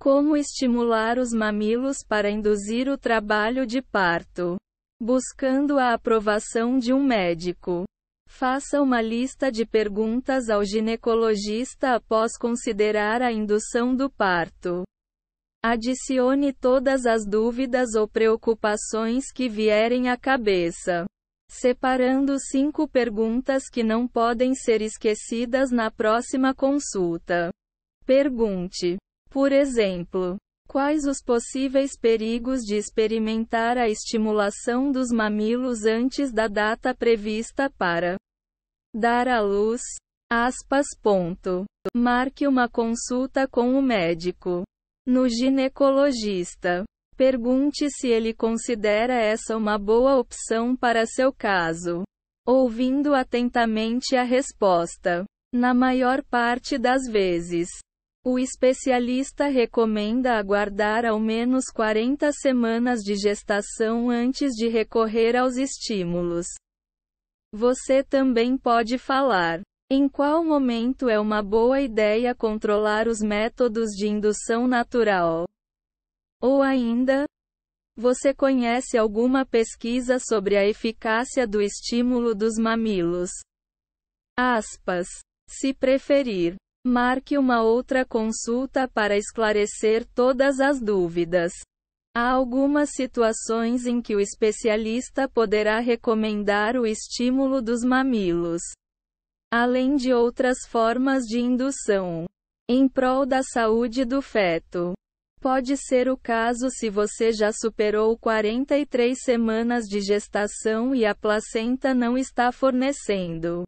Como estimular os mamilos para induzir o trabalho de parto? Buscando a aprovação de um médico. Faça uma lista de perguntas ao ginecologista após considerar a indução do parto. Adicione todas as dúvidas ou preocupações que vierem à cabeça. Separando cinco perguntas que não podem ser esquecidas na próxima consulta. Pergunte: por exemplo, quais os possíveis perigos de experimentar a estimulação dos mamilos antes da data prevista para dar à luz? Aspas, ponto. Marque uma consulta com o médico. No ginecologista. Pergunte se ele considera essa uma boa opção para seu caso. Ouvindo atentamente a resposta. Na maior parte das vezes, o especialista recomenda aguardar ao menos 40 semanas de gestação antes de recorrer aos estímulos. Você também pode falar. Em qual momento é uma boa ideia controlar os métodos de indução natural? Ou ainda, você conhece alguma pesquisa sobre a eficácia do estímulo dos mamilos? Aspas. Se preferir, Marque uma outra consulta para esclarecer todas as dúvidas. Há algumas situações em que o especialista poderá recomendar o estímulo dos mamilos, além de outras formas de indução, em prol da saúde do feto. Pode ser o caso se você já superou 43 semanas de gestação e a placenta não está fornecendo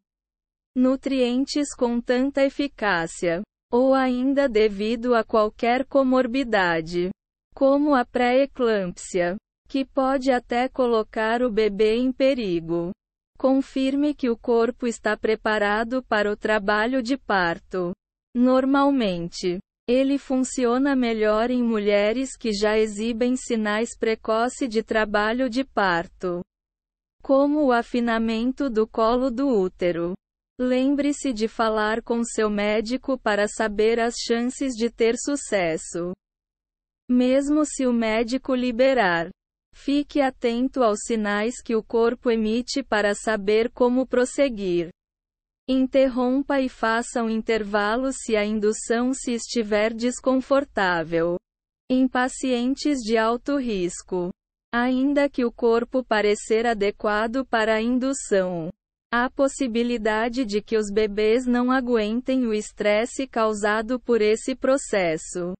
nutrientes com tanta eficácia, ou ainda devido a qualquer comorbidade, como a pré-eclâmpsia, que pode até colocar o bebê em perigo. Confirme que o corpo está preparado para o trabalho de parto. Normalmente, ele funciona melhor em mulheres que já exibem sinais precoce de trabalho de parto, como o afinamento do colo do útero. Lembre-se de falar com seu médico para saber as chances de ter sucesso. Mesmo se o médico liberar, fique atento aos sinais que o corpo emite para saber como prosseguir. Interrompa e faça um intervalo se a indução se estiver desconfortável. Em pacientes de alto risco, ainda que o corpo parecer adequado para a indução, Há possibilidade de que os bebês não aguentem o estresse causado por esse processo.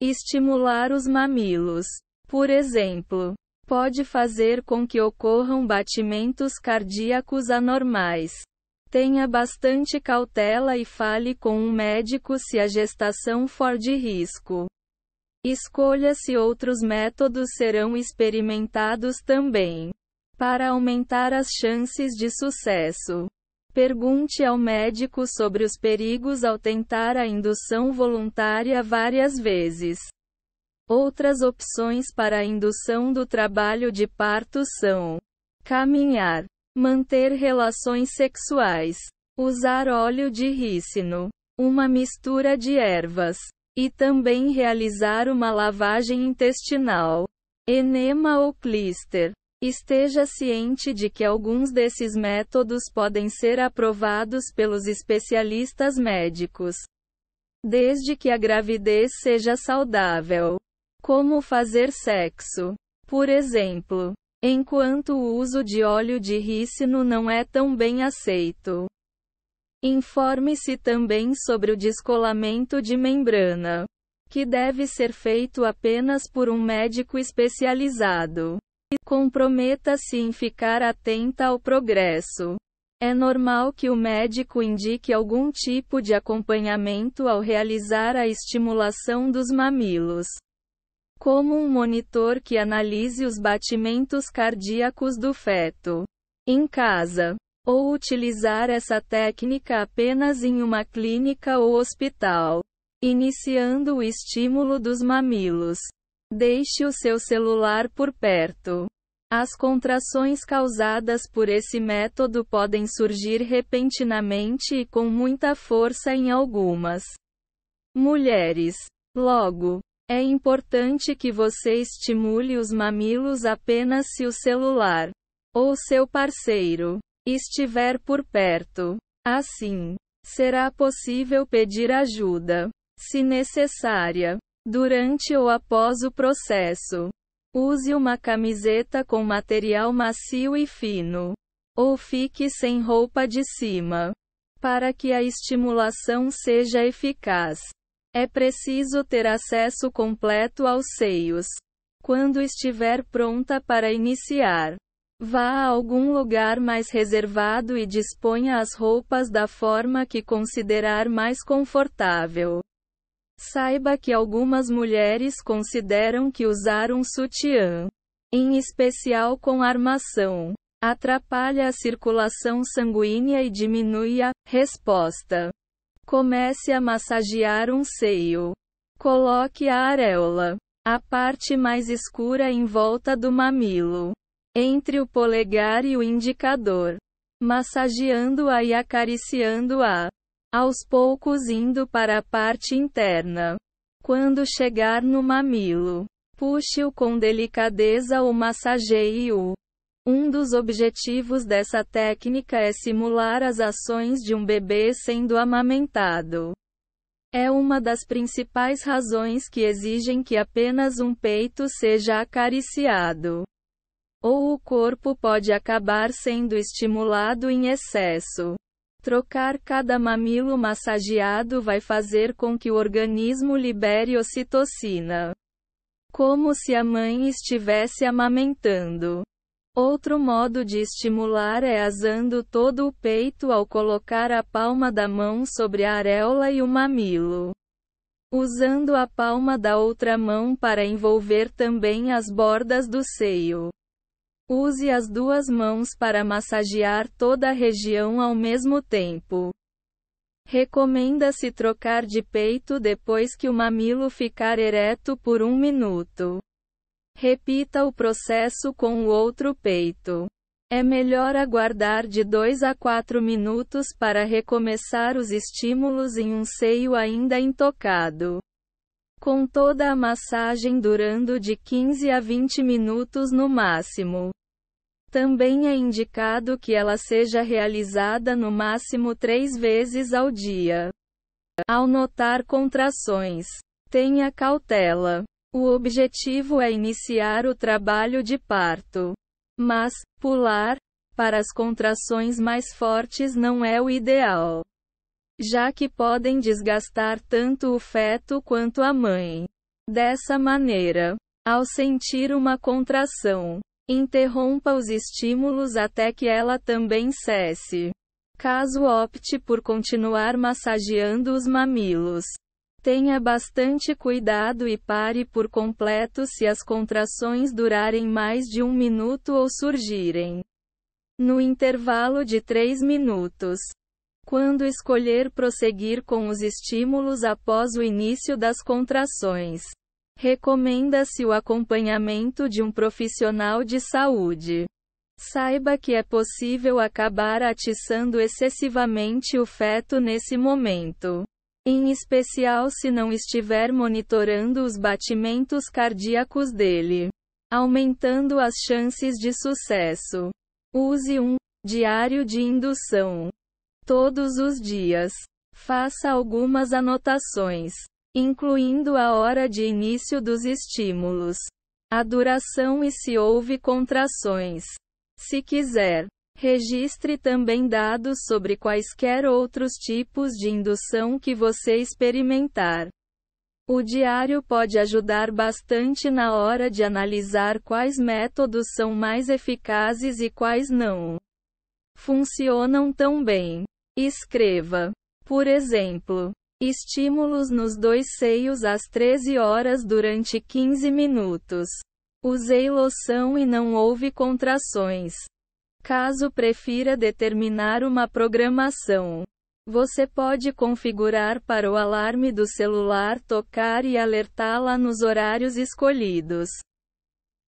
Estimular os mamilos, por exemplo, pode fazer com que ocorram batimentos cardíacos anormais. Tenha bastante cautela e fale com um médico se a gestação for de risco. Escolha se outros métodos serão experimentados também. Para aumentar as chances de sucesso, pergunte ao médico sobre os perigos ao tentar a indução voluntária várias vezes. Outras opções para a indução do trabalho de parto são caminhar, manter relações sexuais, usar óleo de rícino, uma mistura de ervas, e também realizar uma lavagem intestinal, enema ou clister. Esteja ciente de que alguns desses métodos podem ser aprovados pelos especialistas médicos. Desde que a gravidez seja saudável. Como fazer sexo? Por exemplo, enquanto o uso de óleo de rícino não é tão bem aceito. Informe-se também sobre o descolamento de membrana, que deve ser feito apenas por um médico especializado. Comprometa-se em ficar atenta ao progresso. É normal que o médico indique algum tipo de acompanhamento ao realizar a estimulação dos mamilos, como um monitor que analise os batimentos cardíacos do feto em casa, ou utilizar essa técnica apenas em uma clínica ou hospital, iniciando o estímulo dos mamilos. Deixe o seu celular por perto. As contrações causadas por esse método podem surgir repentinamente e com muita força em algumas mulheres. Logo, é importante que você estimule os mamilos apenas se o celular ou seu parceiro estiver por perto. Assim, será possível pedir ajuda, se necessária. Durante ou após o processo, use uma camiseta com material macio e fino. Ou fique sem roupa de cima. Para que a estimulação seja eficaz, é preciso ter acesso completo aos seios. Quando estiver pronta para iniciar, vá a algum lugar mais reservado e disponha as roupas da forma que considerar mais confortável. Saiba que algumas mulheres consideram que usar um sutiã, em especial com armação, atrapalha a circulação sanguínea e diminui a resposta. Comece a massagear um seio. Coloque a areola, a parte mais escura em volta do mamilo, entre o polegar e o indicador, massageando-a e acariciando-a aos poucos indo para a parte interna. Quando chegar no mamilo, puxe-o com delicadeza ou massageie-o. Um dos objetivos dessa técnica é simular as ações de um bebê sendo amamentado. É uma das principais razões que exigem que apenas um peito seja acariciado. Ou o corpo pode acabar sendo estimulado em excesso. Trocar cada mamilo massageado vai fazer com que o organismo libere ocitocina. Como se a mãe estivesse amamentando. Outro modo de estimular é asando todo o peito ao colocar a palma da mão sobre a areola e o mamilo. Usando a palma da outra mão para envolver também as bordas do seio. Use as duas mãos para massagear toda a região ao mesmo tempo. Recomenda-se trocar de peito depois que o mamilo ficar ereto por um minuto. Repita o processo com o outro peito. É melhor aguardar de 2 a 4 minutos para recomeçar os estímulos em um seio ainda intocado. Com toda a massagem durando de 15 a 20 minutos no máximo. Também é indicado que ela seja realizada no máximo três vezes ao dia. Ao notar contrações, tenha cautela. O objetivo é iniciar o trabalho de parto. Mas, pular, para as contrações mais fortes não é o ideal. Já que podem desgastar tanto o feto quanto a mãe. Dessa maneira, ao sentir uma contração, Interrompa os estímulos até que ela também cesse. Caso opte por continuar massageando os mamilos, tenha bastante cuidado e pare por completo se as contrações durarem mais de um minuto ou surgirem no intervalo de 3 minutos. Quando escolher prosseguir com os estímulos após o início das contrações, Recomenda-se o acompanhamento de um profissional de saúde. Saiba que é possível acabar atiçando excessivamente o feto nesse momento. Em especial se não estiver monitorando os batimentos cardíacos dele, aumentando as chances de sucesso. Use um diário de indução todos os dias. Faça algumas anotações incluindo a hora de início dos estímulos, a duração e se houve contrações. Se quiser, registre também dados sobre quaisquer outros tipos de indução que você experimentar. O diário pode ajudar bastante na hora de analisar quais métodos são mais eficazes e quais não funcionam tão bem. Escreva, por exemplo, Estímulos nos dois seios às 13 horas durante 15 minutos. Usei loção e não houve contrações. Caso prefira determinar uma programação, você pode configurar para o alarme do celular tocar e alertá-la nos horários escolhidos.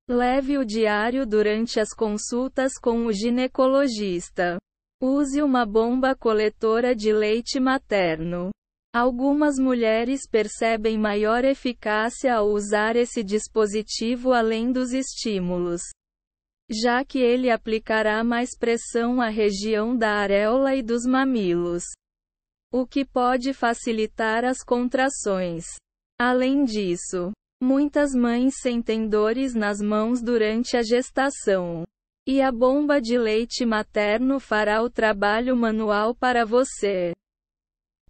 Leve o diário durante as consultas com o ginecologista. Use uma bomba coletora de leite materno. Algumas mulheres percebem maior eficácia ao usar esse dispositivo além dos estímulos, já que ele aplicará mais pressão à região da areola e dos mamilos, o que pode facilitar as contrações. Além disso, muitas mães sentem dores nas mãos durante a gestação. E a bomba de leite materno fará o trabalho manual para você.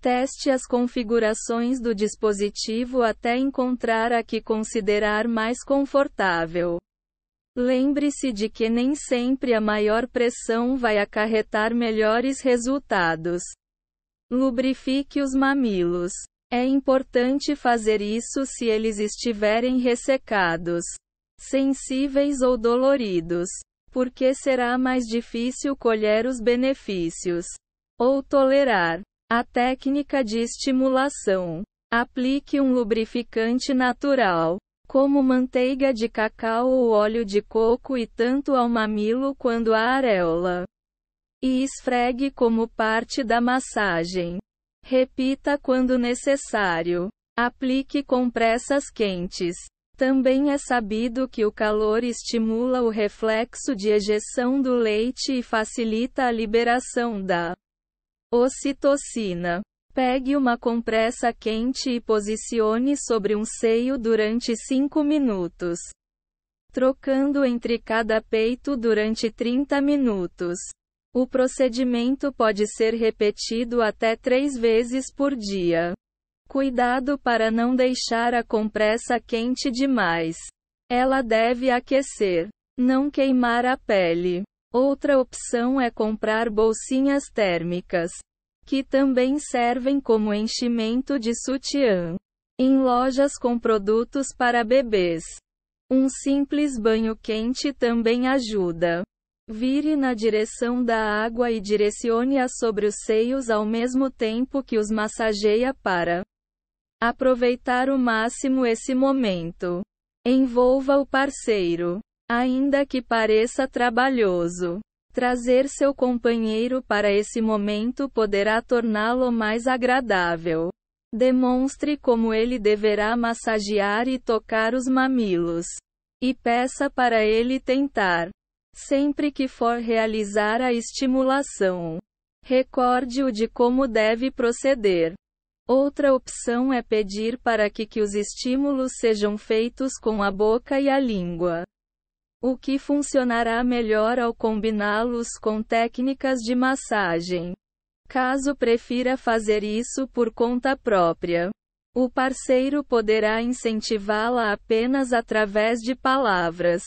Teste as configurações do dispositivo até encontrar a que considerar mais confortável. Lembre-se de que nem sempre a maior pressão vai acarretar melhores resultados. Lubrifique os mamilos. É importante fazer isso se eles estiverem ressecados, sensíveis ou doloridos, porque será mais difícil colher os benefícios ou tolerar. A técnica de estimulação. Aplique um lubrificante natural, como manteiga de cacau ou óleo de coco e tanto ao mamilo quanto à areola. E esfregue como parte da massagem. Repita quando necessário. Aplique compressas quentes. Também é sabido que o calor estimula o reflexo de ejeção do leite e facilita a liberação da Ocitocina. Pegue uma compressa quente e posicione sobre um seio durante 5 minutos, trocando entre cada peito durante 30 minutos. O procedimento pode ser repetido até 3 vezes por dia. Cuidado para não deixar a compressa quente demais. Ela deve aquecer, não queimar a pele. Outra opção é comprar bolsinhas térmicas, que também servem como enchimento de sutiã, em lojas com produtos para bebês. Um simples banho quente também ajuda. Vire na direção da água e direcione-a sobre os seios ao mesmo tempo que os massageia para aproveitar o máximo esse momento. Envolva o parceiro. Ainda que pareça trabalhoso, trazer seu companheiro para esse momento poderá torná-lo mais agradável. Demonstre como ele deverá massagear e tocar os mamilos. E peça para ele tentar. Sempre que for realizar a estimulação, recorde-o de como deve proceder. Outra opção é pedir para que, que os estímulos sejam feitos com a boca e a língua o que funcionará melhor ao combiná-los com técnicas de massagem. Caso prefira fazer isso por conta própria, o parceiro poderá incentivá-la apenas através de palavras.